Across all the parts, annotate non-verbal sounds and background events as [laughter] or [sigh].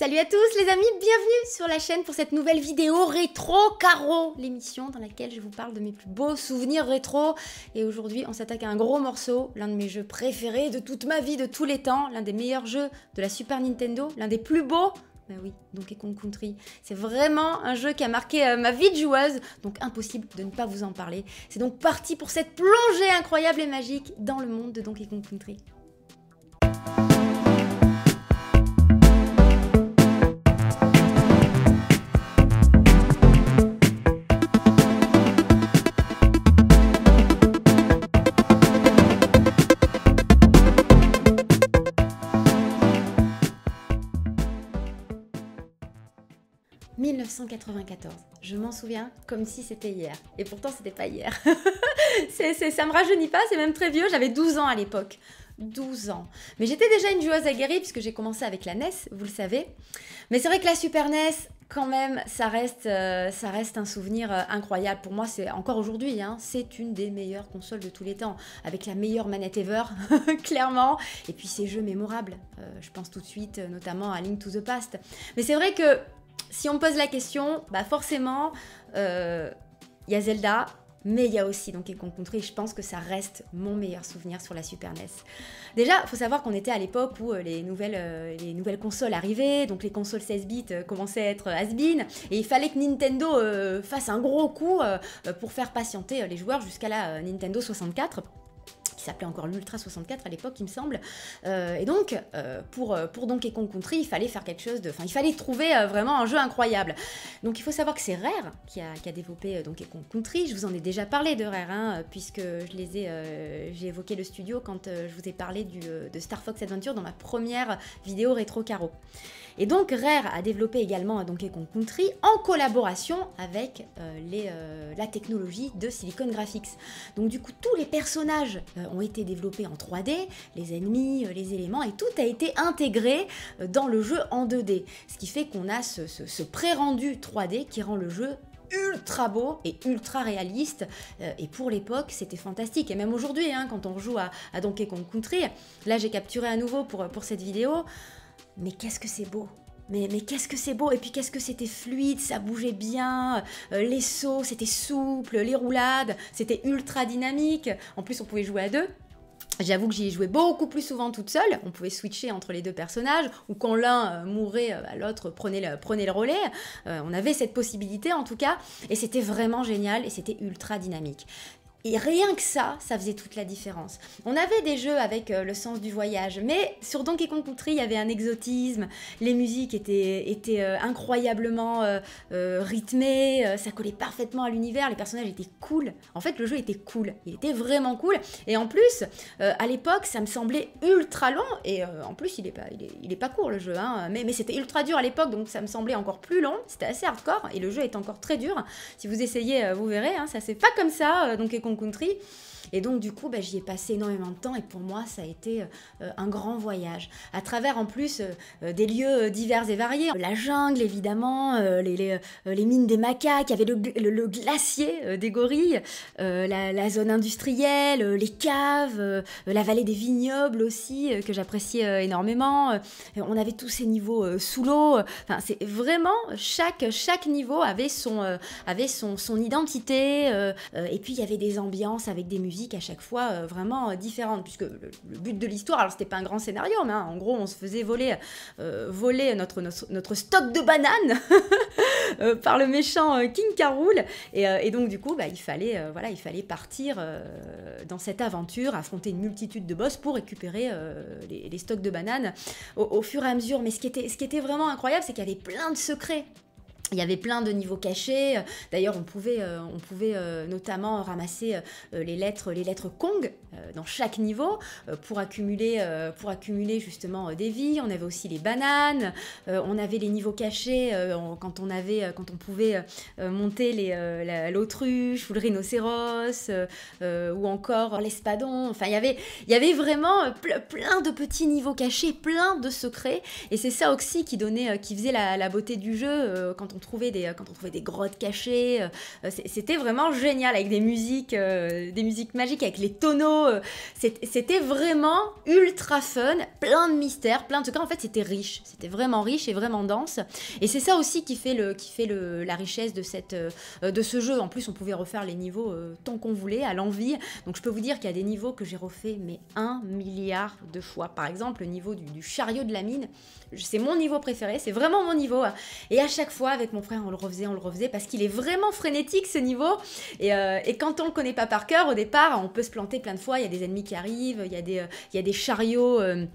Salut à tous les amis, bienvenue sur la chaîne pour cette nouvelle vidéo rétro carreau, l'émission dans laquelle je vous parle de mes plus beaux souvenirs rétro. Et aujourd'hui, on s'attaque à un gros morceau, l'un de mes jeux préférés de toute ma vie, de tous les temps, l'un des meilleurs jeux de la Super Nintendo, l'un des plus beaux. Bah oui, Donkey Kong Country, c'est vraiment un jeu qui a marqué euh, ma vie de joueuse, donc impossible de ne pas vous en parler. C'est donc parti pour cette plongée incroyable et magique dans le monde de Donkey Kong Country. 1994. Je m'en souviens comme si c'était hier. Et pourtant, c'était pas hier. [laughs] ça me rajeunit pas, c'est même très vieux. J'avais 12 ans à l'époque. 12 ans. Mais j'étais déjà une joueuse aguerrie puisque j'ai commencé avec la NES, vous le savez. Mais c'est vrai que la Super NES, quand même, ça reste, euh, ça reste un souvenir euh, incroyable. Pour moi, c'est encore aujourd'hui, hein, c'est une des meilleures consoles de tous les temps, avec la meilleure manette ever, [laughs] clairement. Et puis ces jeux mémorables, euh, je pense tout de suite notamment à Link to the Past. Mais c'est vrai que si on me pose la question, bah forcément, il euh, y a Zelda, mais il y a aussi donc Kong Country, je pense que ça reste mon meilleur souvenir sur la Super NES. Déjà, faut savoir qu'on était à l'époque où euh, euh, les nouvelles, consoles arrivaient, donc les consoles 16 bits commençaient à être has-been, et il fallait que Nintendo fasse un gros coup pour faire patienter les joueurs jusqu'à la Nintendo 64 qui s'appelait encore l'Ultra 64 à l'époque, il me semble. Euh, et donc, euh, pour, euh, pour Donkey Kong Country, il fallait faire quelque chose de. Enfin, il fallait trouver vraiment un jeu incroyable. Donc, il faut savoir que c'est Rare qui a, qui a développé Donkey Kong Country. Je vous en ai déjà parlé de Rare, hein, puisque je les ai. J'ai évoqué le studio quand je vous ai parlé de Star Fox Adventure dans ma première vidéo Rétro Caro. Et donc Rare a développé également Donkey Kong Country en collaboration avec euh, euh, la technologie de Silicon Graphics. Donc du coup tous les personnages euh, ont été développés en 3D, les ennemis, les éléments, et tout a été intégré dans le jeu en 2D. Ce qui fait qu'on a ce, pré-rendu 3D qui rend le jeu ultra beau et ultra réaliste. et pour l'époque, c'était fantastique. Et même aujourd'hui, hein, quand on joue à, Donkey Kong Country, là j'ai capturé à nouveau pour cette vidéo, mais qu'est-ce que c'est beau mais, mais qu'est-ce que c'est beau Et puis qu'est-ce que c'était fluide, ça bougeait bien, euh, les sauts, c'était souple, les roulades, c'était ultra dynamique. En plus, on pouvait jouer à deux. J'avoue que j'y ai joué beaucoup plus souvent toute seule. On pouvait switcher entre les deux personnages, ou quand l'un euh, mourait, euh, l'autre prenait le, relais. on avait cette possibilité en tout cas, et c'était vraiment génial et c'était ultra dynamique. Et rien que ça, ça faisait toute la différence. On avait des jeux avec euh, le sens du voyage, mais sur Donkey Kong Country, il y avait un exotisme, les musiques étaient, étaient euh, incroyablement euh, rythmées, ça collait parfaitement à l'univers, les personnages étaient cool. En fait, le jeu était cool, il était vraiment cool. Et en plus, à l'époque, ça me semblait ultra long, et en plus, il est, pas, il, est, pas court le jeu, hein, mais, c'était ultra dur à l'époque, donc ça me semblait encore plus long, c'était assez hardcore, et le jeu est encore très dur. Si vous essayez, vous verrez, hein, ça c'est pas comme ça, Donkey Kong Country. Et donc du coup, bah, j'y ai passé énormément de temps et pour moi, ça a été euh, euh, un grand voyage. À travers en plus euh, des lieux divers et variés, la jungle évidemment, les, les, mines des macaques, il y avait le, glacier des gorilles, la, zone industrielle, les caves, la vallée des vignobles aussi, que j'appréciais énormément. on avait tous ces niveaux sous l'eau. Enfin, c'est vraiment chaque, chaque niveau avait son, avait son, son identité. et puis il y avait des ambiances avec des musiques à chaque fois euh, vraiment euh, différente, puisque le, but de l'histoire, alors c'était pas un grand scénario, mais hein, en gros on se faisait voler, euh, voler notre, notre, stock de bananes [laughs] par le méchant King Carol, et, donc du coup bah, il, fallait, voilà, il fallait partir dans cette aventure, affronter une multitude de boss pour récupérer les, stocks de bananes au, fur et à mesure. Mais ce qui était, ce qui était vraiment incroyable, c'est qu'il y avait plein de secrets il y avait plein de niveaux cachés. D'ailleurs, on pouvait, euh, on pouvait euh, notamment ramasser euh, les lettres, les lettres Kong dans chaque niveau pour accumuler, pour accumuler justement des vies. On avait aussi les bananes. on avait les niveaux cachés quand on avait, quand on pouvait monter les, l'autruche ou le rhinocéros ou encore l'espadon. Enfin, il y avait, il y avait vraiment plein de petits niveaux cachés, plein de secrets. Et c'est ça aussi qui donnait, qui faisait la, la beauté du jeu quand on trouvait des, euh, quand on trouvait des grottes cachées. Euh, euh, c'était vraiment génial avec des musiques, des musiques magiques, avec les tonneaux. c'était vraiment ultra fun, plein de mystères, plein de trucs. En fait, c'était riche. C'était vraiment riche et vraiment dense. Et c'est ça aussi qui fait, le, qui fait le, la richesse de, cette, de ce jeu. En plus, on pouvait refaire les niveaux tant qu'on voulait, à l'envie. Donc je peux vous dire qu'il y a des niveaux que j'ai refait, mais un milliard de fois. Par exemple, le niveau du, du chariot de la mine, c'est mon niveau préféré, c'est vraiment mon niveau. Hein. Et à chaque fois, avec mon frère, on le refaisait, on le refaisait, parce qu'il est vraiment frénétique ce niveau. Euh, et, quand on le connaît pas par cœur, au départ, on peut se planter plein de fois. Il y a des ennemis qui arrivent, il y a des, euh, il des chariots. Euh,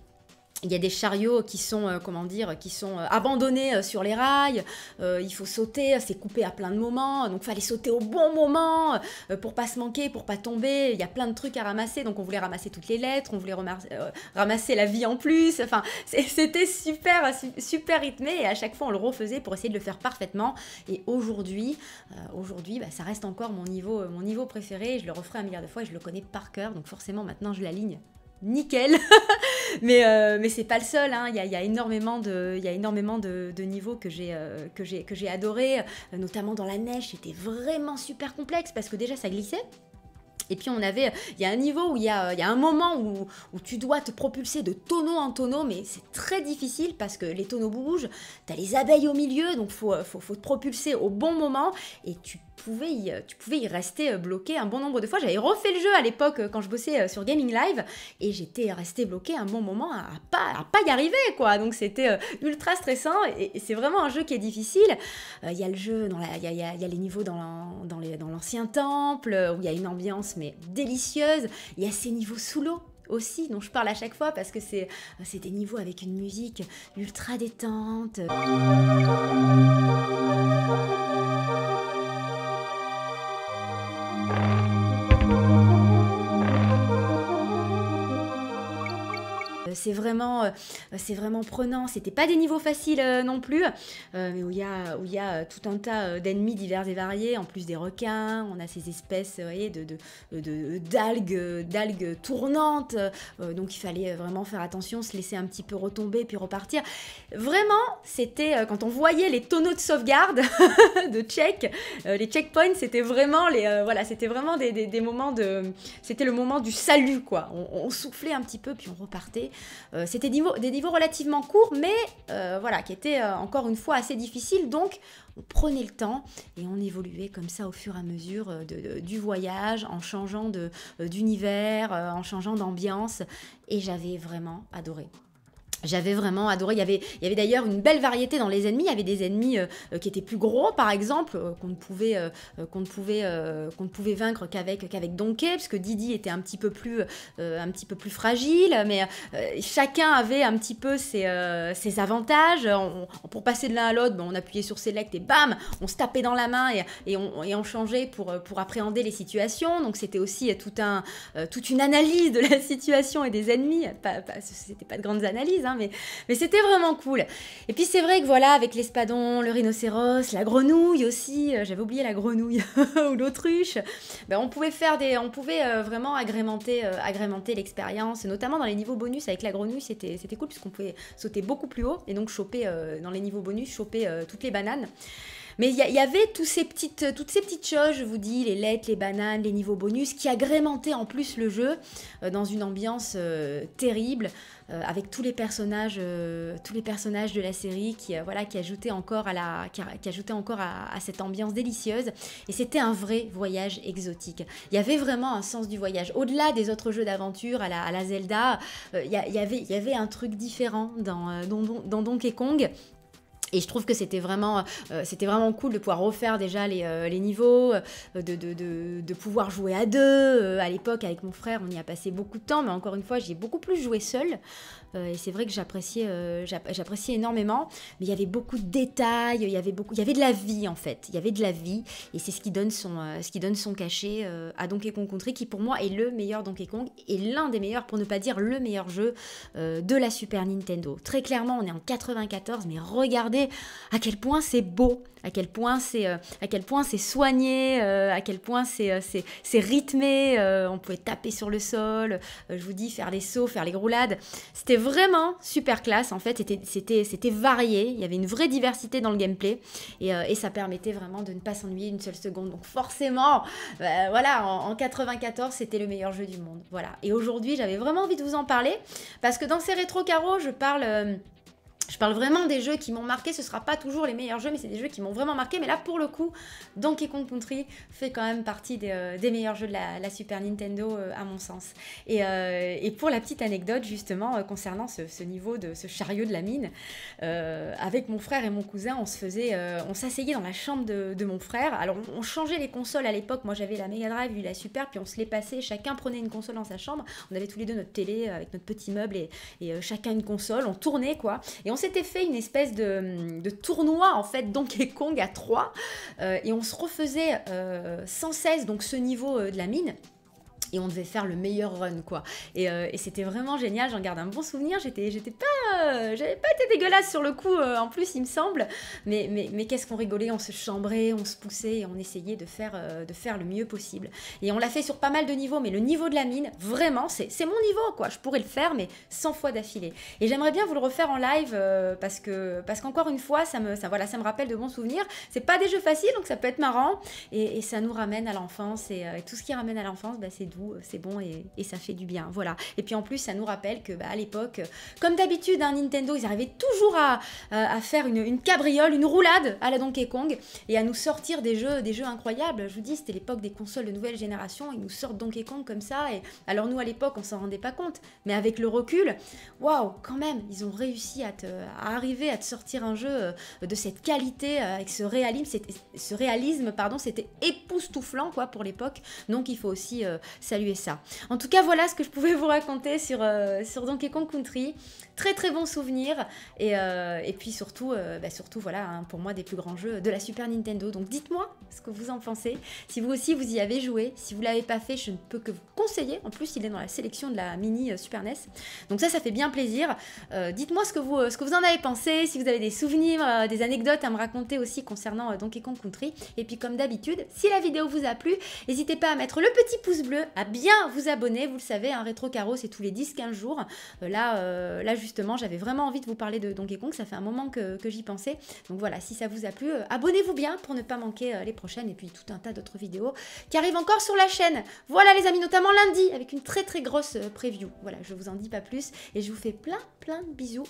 il y a des chariots qui sont, euh, comment dire, qui sont euh, abandonnés euh, sur les rails, il faut sauter, c'est coupé à plein de moments, donc il fallait sauter au bon moment pour pas se manquer, pour pas tomber, il y a plein de trucs à ramasser, donc on voulait ramasser toutes les lettres, on voulait ramasser la vie en plus, enfin c'était super, super rythmé et à chaque fois on le refaisait pour essayer de le faire parfaitement et aujourd'hui, aujourd'hui bah, ça reste encore mon niveau, mon niveau préféré, je le referai un milliard de fois et je le connais par cœur, donc forcément maintenant je l'aligne nickel. [laughs] Euh, mais c'est pas le seul. Hein. Il y, a énormément de, énormément de, niveaux que j'ai euh, j'ai que j'ai adoré, euh, notamment dans la neige. C'était vraiment super complexe parce que déjà ça glissait. Et puis on avait, il y a un niveau où il y a, il y a un moment où, tu dois te propulser de tonneau en tonneau, mais c'est très difficile parce que les tonneaux bougent, t'as les abeilles au milieu, donc faut, faut, faut, te propulser au bon moment et tu pouvais y, tu pouvais y rester euh, bloqué un bon nombre de fois. J'avais refait le jeu à l'époque euh, quand je bossais euh, sur Gaming Live et j'étais resté bloqué un bon moment à pas, pas y arriver quoi. Donc c'était ultra stressant et, c'est vraiment un jeu qui est difficile. Il y a le jeu, il y a, y a les niveaux dans l'ancien temple où il y a une ambiance mais délicieuse. Il y a ces niveaux sous l'eau aussi dont je parle à chaque fois parce que c'est euh, des niveaux avec une musique ultra détente. c'est vraiment, euh, c'est vraiment prenant. C'était pas des niveaux faciles euh, non plus, euh, mais où il y a, où il y tout un tas d'ennemis divers et variés, en plus des requins. On a ces espèces, voyez, de, de, d'algues, d'algues tournantes. donc il fallait vraiment faire attention, se laisser un petit peu retomber puis repartir. Vraiment, c'était quand on voyait les tonneaux de sauvegarde [laughs] de check, les checkpoints, c'était vraiment les, voilà, c'était vraiment des, moments de, c'était le moment du salut quoi. On, on, soufflait un petit peu puis on repartait. Euh, c'était des niveaux relativement courts, mais euh, voilà, qui étaient euh, encore une fois assez difficiles. Donc, on prenait le temps et on évoluait comme ça au fur et à mesure du voyage, en changeant d'univers, en changeant d'ambiance. Et j'avais vraiment adoré. J'avais vraiment adoré. Il y avait, il y avait d'ailleurs une belle variété dans les ennemis. Il y avait des ennemis euh, euh, qui étaient plus gros, par exemple, euh, qu'on ne pouvait, qu'on ne pouvait, qu'on ne pouvait vaincre qu'avec qu'avec Donkey, parce que Didi était un petit peu plus, un petit peu plus fragile. Mais chacun avait un petit peu ses, avantages. pour passer de l'un à l'autre, ben, on appuyait sur Select et bam, on se tapait dans la main et, et, on, et on, changeait pour, pour appréhender les situations. Donc c'était aussi tout un, toute une analyse de la [laughs] situation et des ennemis. pas, c'était pas de grandes analyses Hein, mais, c'était vraiment cool. Et puis c'est vrai que voilà, avec l'espadon, le rhinocéros, la grenouille aussi, euh, j'avais oublié la grenouille [laughs] ou l'autruche, ben, on pouvait faire des, on pouvait euh, vraiment agrémenter, euh, agrémenter l'expérience, notamment dans les niveaux bonus avec la grenouille, c'était cool puisqu'on pouvait sauter beaucoup plus haut et donc choper dans les niveaux bonus, choper toutes les bananes. Mais il y, avait tous ces petites, euh, toutes ces petites choses, je vous dis, les lettres, les bananes, les niveaux bonus, qui agrémentaient en plus le jeu euh, dans une ambiance euh, terrible, avec tous les personnages, tous les personnages de la série qui, voilà, qui ajoutaient encore à qui, encore à, cette ambiance délicieuse. Et c'était un vrai voyage exotique. Il y avait vraiment un sens du voyage. Au-delà des autres jeux d'aventure à la, Zelda, il y, avait, un truc différent dans Donkey Kong. Et je trouve que c'était vraiment, euh, vraiment cool de pouvoir refaire déjà les, euh, niveaux, euh, de, de, pouvoir jouer à deux. à l'époque, avec mon frère, on y a passé beaucoup de temps, mais encore une fois, j'ai beaucoup plus joué seul. et c'est vrai que j'appréciais, énormément. Mais il y avait beaucoup de détails, il y avait beaucoup, il y avait de la vie en fait. Il y avait de la vie, et c'est ce qui donne son, ce qui donne son cachet à Donkey Kong Country, qui pour moi est le meilleur Donkey Kong et l'un des meilleurs, pour ne pas dire le meilleur jeu de la Super Nintendo. Très clairement, on est en 94, mais regardez à quel point c'est beau, à quel point c'est euh, à quel point c'est soigné, euh, à quel point c'est euh, rythmé, on pouvait taper sur le sol, je vous dis faire les sauts, faire les roulades. C'était vraiment super classe en fait, c'était varié, il y avait une vraie diversité dans le gameplay et, ça permettait vraiment de ne pas s'ennuyer une seule seconde. Donc forcément, voilà, en, 94, c'était le meilleur jeu du monde. Voilà. Et aujourd'hui, j'avais vraiment envie de vous en parler parce que dans ces rétro carreaux, je parle je parle vraiment des jeux qui m'ont marqué. Ce sera pas toujours les meilleurs jeux, mais c'est des jeux qui m'ont vraiment marqué. Mais là, pour le coup, Donkey Kong Country fait quand même partie des, euh, meilleurs jeux de la, Super Nintendo, euh, à mon sens. Euh, et, pour la petite anecdote, justement, concernant ce, niveau de ce chariot de la mine, avec mon frère et mon cousin, on se faisait, on s'asseyait dans la chambre de, mon frère. Alors, on, changeait les consoles à l'époque. Moi, j'avais la Mega Drive, lui la Super, puis on se les passait. Chacun prenait une console dans sa chambre. On avait tous les deux notre télé avec notre petit meuble et, et chacun une console. On tournait quoi. Et on c'était fait une espèce de, tournoi en fait Donkey Kong à 3 euh, et on se refaisait euh, sans cesse donc ce niveau euh, de la mine et on devait faire le meilleur run, quoi. Euh, et, c'était vraiment génial, j'en garde un bon souvenir. J'étais, j'étais pas, euh, j'avais pas été dégueulasse sur le coup, euh, en plus, il me semble. Mais, mais, mais qu'est-ce qu'on rigolait, on se chambrait, on se poussait et on essayait de faire, de faire le mieux possible. Et on l'a fait sur pas mal de niveaux, mais le niveau de la mine, vraiment, c'est, mon niveau, quoi. Je pourrais le faire, mais 100 fois d'affilée. Et j'aimerais bien vous le refaire en live parce que parce qu'encore une fois, ça me ça voilà, ça me rappelle de bons souvenirs. C'est pas des jeux faciles, donc ça peut être marrant et, ça nous ramène à l'enfance et, tout ce qui ramène à l'enfance, bah, c'est doux euh, c'est bon et, ça fait du bien. Voilà. Et puis en plus, ça nous rappelle que bah, à l'époque, euh, comme d'habitude, hein, Nintendo, ils arrivaient toujours à, euh, à faire une, cabriole, une roulade à la Donkey Kong et à nous sortir des jeux, des jeux incroyables. Je vous dis, c'était l'époque des consoles de nouvelle génération. Ils nous sortent Donkey Kong comme ça. Et alors nous, à l'époque, on s'en rendait pas compte, mais avec le recul, waouh, quand même, ils ont réussi à, arriver à te sortir un jeu de cette qualité, avec ce réalisme, ce réalisme, pardon, c'était époustouflant quoi pour l'époque. Donc il faut aussi saluer ça. En tout cas, voilà ce que je pouvais vous raconter sur, euh, sur Donkey Kong Country. Très très bon souvenir. Et, euh, et puis surtout, euh, bah, surtout voilà, hein, pour moi, des plus grands jeux de la Super Nintendo. Donc dites-moi ce que vous en pensez. Si vous aussi vous y avez joué, si vous l'avez pas fait, je ne peux que vous conseiller. En plus, il est dans la sélection de la mini Super NES. Donc ça, ça fait bien plaisir. dites-moi ce, que vous, ce que vous en avez pensé, si vous avez des souvenirs, des anecdotes à me raconter aussi concernant Donkey Kong Country. Et puis comme d'habitude, si la vidéo vous a plu, n'hésitez pas à mettre le petit pouce bleu à bien vous abonner. Vous le savez, un hein, rétro carreau, c'est tous les 10-15 jours. Euh, là, euh, là, justement, j'avais vraiment envie de vous parler de Donkey Kong. Ça fait un moment que, que j'y pensais. Donc voilà, si ça vous a plu, euh, abonnez-vous bien pour ne pas manquer les prochaines et puis tout un tas d'autres vidéos qui arrivent encore sur la chaîne. Voilà, les amis, notamment lundi avec une très très grosse preview. Voilà, je vous en dis pas plus et je vous fais plein plein de bisous.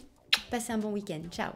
Passez un bon week-end. Ciao.